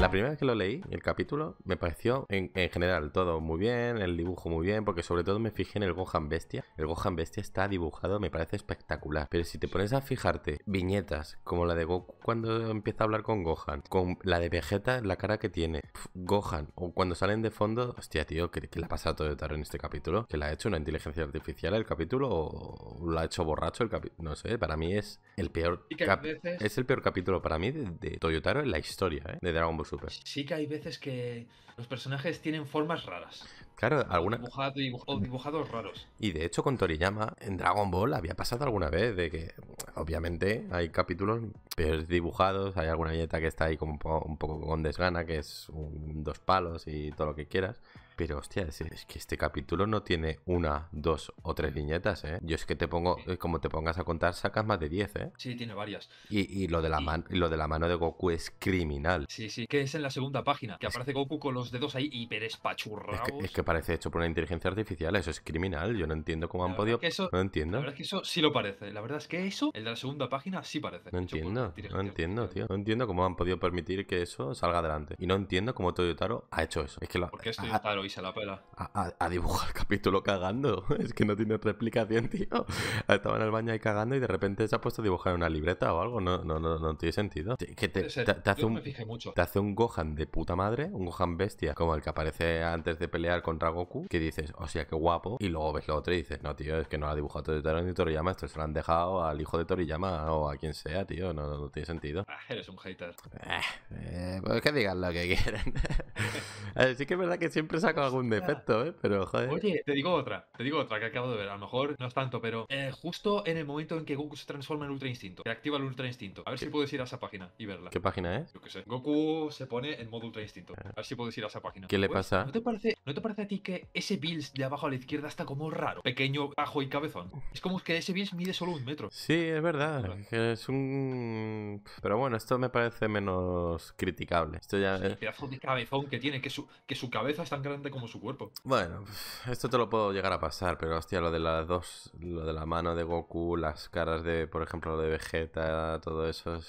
La primera vez que lo leí, el capítulo, me pareció en, general todo muy bien, el dibujo muy bien, porque sobre todo me fijé en el Gohan Bestia. El Gohan Bestia está dibujado, me parece espectacular. Pero si te pones a fijarte viñetas como la de Goku cuando empieza a hablar con Gohan, con la de Vegeta, la cara que tiene, Gohan, o cuando salen de fondo, hostia, tío, ¿qué le ha pasado a Toyotaro en este capítulo, que le ha hecho una inteligencia artificial el capítulo o lo ha hecho borracho el capítulo, no sé, para mí es el peor. Es el peor capítulo para mí de, de Toyotaro en la historia, ¿eh? de Dragon Ball Sí que hay veces que los personajes tienen formas raras. Claro, alguna... dibujados raros. Y de hecho con Toriyama en Dragon Ball había pasado alguna vez de que obviamente hay capítulos peores dibujados, hay alguna viñeta que está ahí como un poco, un con desgana, que es dos palos y todo lo que quieras. Pero hostia, es, que este capítulo no tiene una, dos o tres viñetas, ¿eh? Yo es que te pongo, eh, como te pongas a contar, sacas más de diez, ¿eh? Sí, tiene varias. Y, lo, de la lo de la mano de Goku es criminal. Sí, sí, que es en la segunda página, que aparece Goku con los dedos ahí hiper espachurrados. Es que, parece hecho por una inteligencia artificial, eso es criminal. Yo no entiendo cómo han podido. Eso, no entiendo. La verdad es que eso sí lo parece. La verdad es que eso, el de la segunda página, sí parece. No entiendo, no entiendo, tío. No entiendo cómo han podido permitir que eso salga adelante. Y no entiendo cómo Toyotaro ha hecho eso. Es que lo se la pela. A, dibujar el capítulo cagando. Es que no tiene otra explicación, tío. Estaba en el baño ahí cagando y de repente se ha puesto a dibujar una libreta o algo. No, no, no, no tiene sentido. Que te, hace un, te hace un Gohan de puta madre, un Gohan bestia, como el que aparece antes de pelear contra Goku, que dices, o sea, qué guapo. Y luego ves lo otro y dices, no, tío, es que no lo ha dibujado Toriyama. Esto se lo han dejado al hijo de Toriyama o a quien sea, tío. No, no, tiene sentido. Ah, eres un hater. Eh, eh, pues que digan lo que quieran. Eh, sí que es verdad que siempre saco algún defecto, ¿eh? Pero, joder. Oye, te digo otra, te digo otra que acabo de ver. A lo mejor no es tanto, pero eh, justo en el momento en que Goku se transforma en Ultra Instinto, que activa el Ultra Instinto. A ver si puedes ir a esa página y verla. ¿Qué página es? Yo qué sé. Goku se pone en modo Ultra Instinto. Ah. A ver si puedes ir a esa página. ¿Qué le pues, pasa? ¿no te, parece, ¿No te parece a ti que ese Bills de abajo a la izquierda está como raro? Pequeño, bajo y cabezón. Es como que ese Bills mide solo un metro. Sí, es verdad. Es un. Pero bueno, esto me parece menos criticable. Esto ya. es... pedazo de cabezón que tiene, que que su cabeza es tan grande como su cuerpo. Bueno, esto te lo puedo llegar a pasar, pero hostia, lo de las dos, lo de la mano de Goku, las caras de, por ejemplo, lo de Vegeta, todo eso.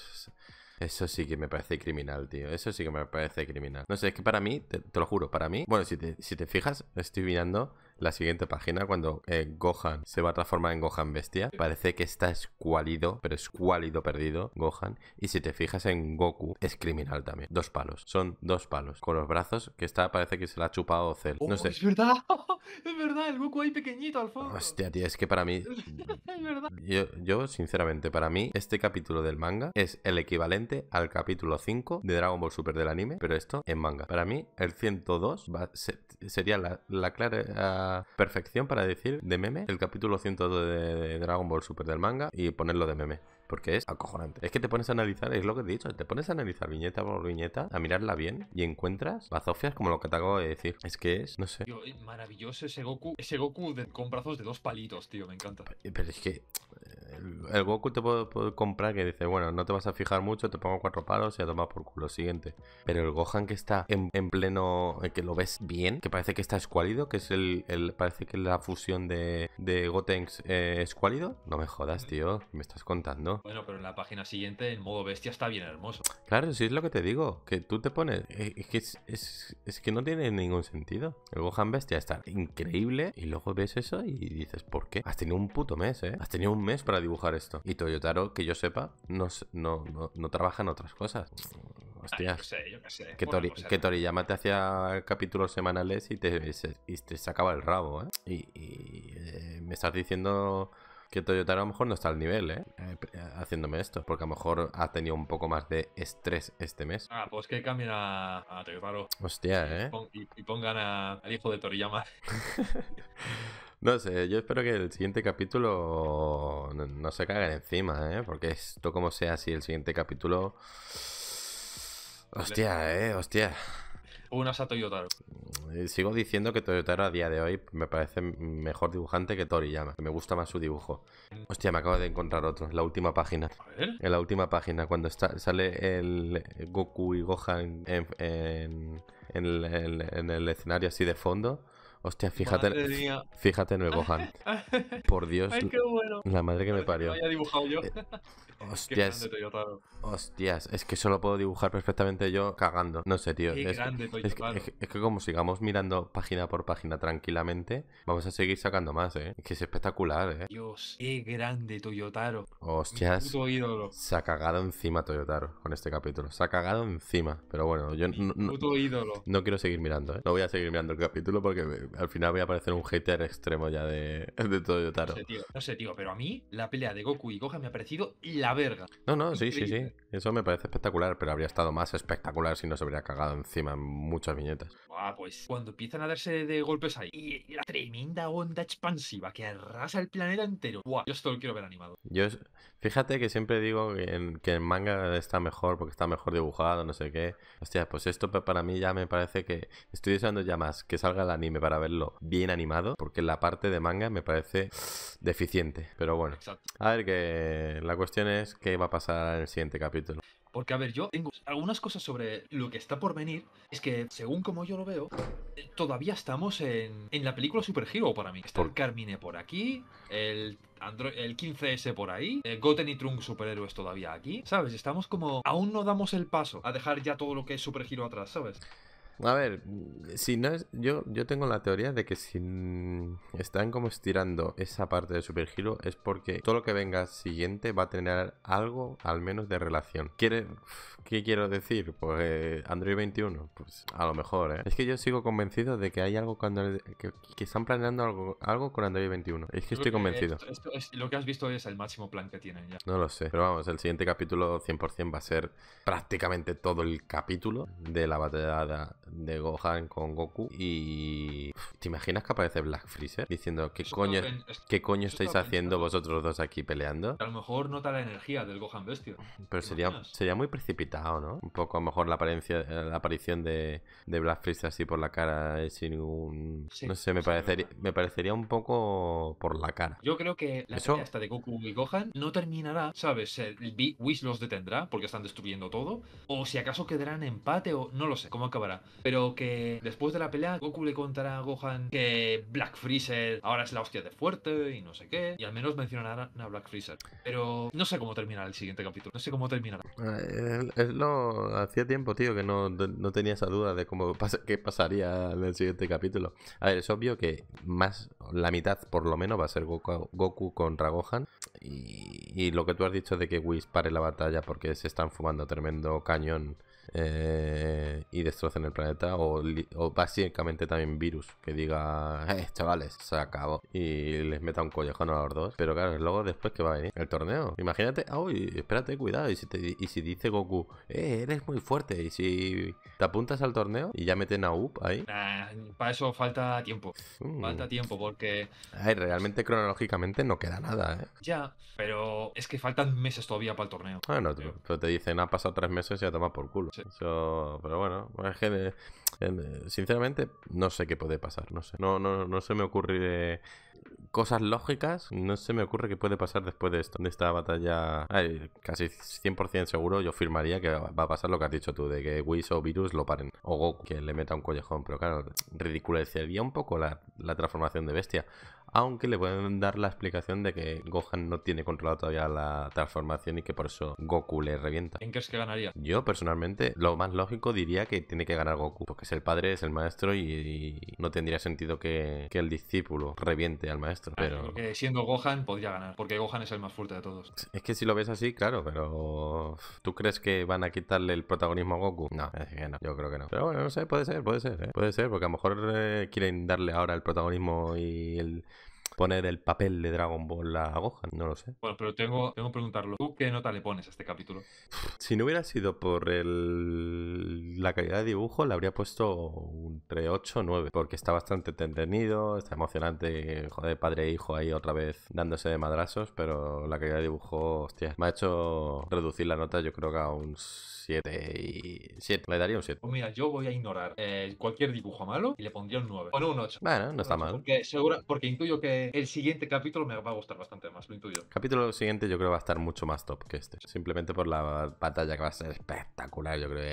Eso sí que me parece criminal, tío. Eso sí que me parece criminal. No sé, es que para mí, te, lo juro, para mí. Bueno, si si te fijas, estoy mirando la siguiente página, cuando eh, Gohan se va a transformar en Gohan bestia, parece que está escualido, pero escuálido perdido, Gohan. Y si te fijas en Goku, es criminal también. Dos palos, son dos palos. Con los brazos, que está, parece que se la ha chupado Cell. No oh, sé. ¡Es verdad! Es verdad, el Goku ahí pequeñito al fondo. Hostia, tío, es que para mí. es verdad. Yo, yo, sinceramente, para mí, este capítulo del manga es el equivalente al capítulo 5 de Dragon Ball Super del anime, pero esto en manga. Para mí, el 102 sería la, clara perfección para decir de meme el capítulo 102 de Dragon Ball Super del manga y ponerlo de meme porque es acojonante. Es que te pones a analizar, es lo que he dicho, te pones a analizar viñeta por viñeta, a mirarla bien y encuentras bazofias como lo que te acabo de decir. Es que es, no sé. Eh, maravilloso ese Goku, ese Goku con brazos de dos palitos, tío, me encanta. Eh, pero, es que eh, el, Goku te puedo, comprar que dice, bueno, no te vas a fijar mucho, te pongo cuatro palos y a tomar por culo, siguiente. Pero el Gohan que está en, pleno, que lo ves bien, que parece que está escuálido, que es el, el parece que la fusión de, de Gotenks escuálido. No me jodas, mm. tío, me estás contando. Bueno, pues pero en la página siguiente en modo bestia está bien hermoso. Claro, sí es lo que te digo, que tú te pones... Eh, es que, no tiene ningún sentido. El Gohan bestia está increíble y luego ves eso y dices, ¿por qué? Has tenido un puto mes, ¿eh? Has tenido un mes para dibujar esto. Y Toyotaro, que yo sepa, no, no, no, trabaja en otras cosas. Ah, Hostia. Yo sé, sé. Que, Tori, pues que, Toriyama te hacía capítulos semanales y te, y te sacaba el rabo, ¿eh? Y, eh, me estás diciendo que Toyota a lo mejor no está al nivel, ¿eh? Eh, ¿eh? Haciéndome esto, porque a lo mejor ha tenido un poco más de estrés este mes. Ah, pues que cambien a, a Hostia, ¿eh? Y, pongan al hijo de Toriyama. No sé, yo espero que el siguiente capítulo no, se cagan encima, ¿eh? Porque esto como sea si el siguiente capítulo... Hostia, ¿eh? Hostia. Unas a Toyotaro. Eh, sigo diciendo que Toyotaro a día de hoy me parece mejor dibujante que Toriyama. me gusta más su dibujo. Hostia, me acabo de encontrar otro. la última página. A ver. En la última página, cuando está, sale el Goku y Gohan en, en el escenario así de fondo. Hostia, fíjate, fíjate en el Gohan. Por Dios. Ay, La madre que me parió. hostias. hostias, es que solo puedo dibujar perfectamente yo cagando. No sé, tío. Qué es, grande, que, es, que, como sigamos mirando página por página tranquilamente, vamos a seguir sacando más, ¿eh? Es Que es espectacular, ¿eh? Dios, qué grande Toyotaro. Hostias. Ídolo. Se ha cagado encima Toyotaro con este capítulo. Se ha cagado encima. Pero bueno, yo no, no quiero seguir mirando, ¿eh? No voy a seguir mirando el capítulo porque me, al final voy a parecer un hater extremo ya de, de todo Yotaro. No sé, tío, no sé, tío, pero a mí la pelea de Goku y Gohan me ha parecido la verga. No, no, sí, sí, sí. Eso me parece espectacular, pero habría estado más espectacular si no se hubiera cagado encima en muchas viñetas. Ah, pues cuando empiezan a darse de golpes ahí y la tremenda onda expansiva que arrasa el planeta entero. yo esto lo quiero ver animado. Yo, fíjate que siempre digo que, en, el manga está mejor porque está mejor dibujado, no sé qué. Hostia, pues esto para mí ya me parece que estoy deseando ya más que salga el anime para verlo bien animado, porque la parte de manga me parece deficiente. Pero bueno, a ver, que la cuestión es qué va a pasar en el siguiente capítulo. Porque, a ver, yo tengo algunas cosas sobre lo que está por venir. Es que, según como yo lo veo, todavía estamos en, en la película Super Hero para mí. Está el Carmine por aquí, el, android el 15S por ahí, el eh, Goten y Trunk superhéroes todavía aquí. ¿Sabes? Estamos como. Aún no damos el paso a dejar ya todo lo que es Super Hero atrás, ¿sabes? A ver, mm, si no es, yo, yo tengo la teoría de que si mm, están como estirando esa parte de Super Hero es porque todo lo que venga siguiente va a tener algo al menos de relación. ¿Quiere, ¿Qué quiero decir? Pues Android 21, pues a lo mejor, ¿eh? Es que yo sigo convencido de que hay algo cuando que, están planeando algo, algo con Android 21. Es que estoy convencido. esto, lo que has visto es el máximo plan que tienen ya. No lo sé, pero vamos, el siguiente capítulo 100% va a ser prácticamente todo el capítulo de la batalla de de Gohan con Goku y... ¿Te imaginas que aparece Black Freezer diciendo qué coño, ¿qué coño estáis haciendo vosotros dos aquí peleando? A lo mejor nota la energía del Gohan bestia. Pero sería, sería muy precipitado, ¿no? Un poco a lo mejor la, apariencia, eh, la aparición de, Black Freezer así por la cara sin ningún... no sé, me, parecería, me parecería un poco por la cara. Yo creo que la eso... de Goku y Gohan no terminará, ¿sabes? El Wish los detendrá porque están destruyendo todo. O si acaso quedarán empate o no lo sé, ¿cómo acabará? pero que después de la pelea Goku le contará a Gohan que Black Freezer ahora es la hostia de fuerte y no sé qué, y al menos mencionarán a Black Freezer. Pero no sé cómo terminará el siguiente capítulo, no sé cómo terminará. Eh, es lo... Hacía tiempo, tío, que no, tenía esa duda de cómo qué pasaría en el siguiente capítulo. A ver, es obvio que más, la mitad por lo menos va a ser Goku, Goku contra Gohan. Y, y, lo que tú has dicho de que Whis pare la batalla porque se están fumando tremendo cañón eh, y destrocen el planeta o, básicamente también virus que diga eh, chavales se acabó y les meta un collejón a los dos pero claro luego después que va a venir el torneo imagínate ah, uy espérate cuidado y si, y si dice Goku eh, eres muy fuerte y si te apuntas al torneo y ya meten a Up ahí para eso falta tiempo mm. falta tiempo porque Ay, realmente cronológicamente no queda nada ¿eh? ya pero es que faltan meses todavía para el torneo pero, ah, pero te dicen ha pasado tres meses y ya toma por culo pero bueno, eh, eh, sinceramente, no sé qué puede pasar, no sé. No, no, no se me ocurre cosas lógicas, no se me ocurre que puede pasar después de, esto, de esta batalla. casi 100% seguro yo firmaría que va a pasar lo que has dicho tú, de que Whis o Virus lo paren. O Goku, que le meta un collejón. Pero claro, ridiculecería un poco la, transformación de bestia. Aunque le pueden dar la explicación de que Gohan no tiene controlado todavía la transformación y que por eso Goku le revienta. ¿En qué es que ganaría? Yo personalmente lo más lógico diría que tiene que ganar Goku, porque es el padre, es el maestro y, no tendría sentido que el discípulo reviente al maestro. pero... siendo Gohan podría ganar, porque Gohan es el más fuerte de todos. Es que si lo ves así, claro, pero ¿tú crees que van a quitarle el protagonismo a Goku? No, yo creo que no. Pero bueno, no sé, puede ser, puede ser, ¿eh? puede ser, porque a lo mejor eh, quieren darle ahora el protagonismo y el poner el papel de Dragon Ball a Gohan, no lo sé. Bueno, pero tengo, tengo que preguntarlo. ¿Tú qué nota le pones a este capítulo? Si no hubiera sido por el, la calidad de dibujo, le habría puesto entre 8 o 9, porque está bastante entretenido, está emocionante, joder, padre e hijo ahí otra vez dándose de madrazos, pero la calidad de dibujo, hostia, me ha hecho reducir la nota yo creo que a un 7 y 7. Le daría un 7. Pues mira, yo voy a ignorar eh, cualquier dibujo malo y le pondría un 9. O un 8. Bueno, no está mal. Porque, porque intuyo que el siguiente capítulo me va a gustar bastante más, lo intuyo. Capítulo siguiente yo creo va a estar mucho más top que este. Simplemente por la batalla que va a ser espectacular, yo creo.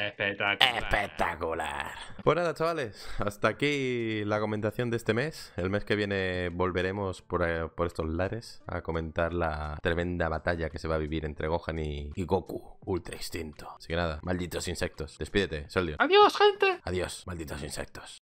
Espectacular. espectacular. Pues nada, chavales, hasta aquí la comentación de este mes. El mes que viene volveremos por, eh, estos lares a comentar la tremenda batalla que se va a vivir entre Gohan y, Goku. Ultra instinto. Así que nada, malditos insectos. Despídete, soldio. Adiós, gente. Adiós, malditos insectos.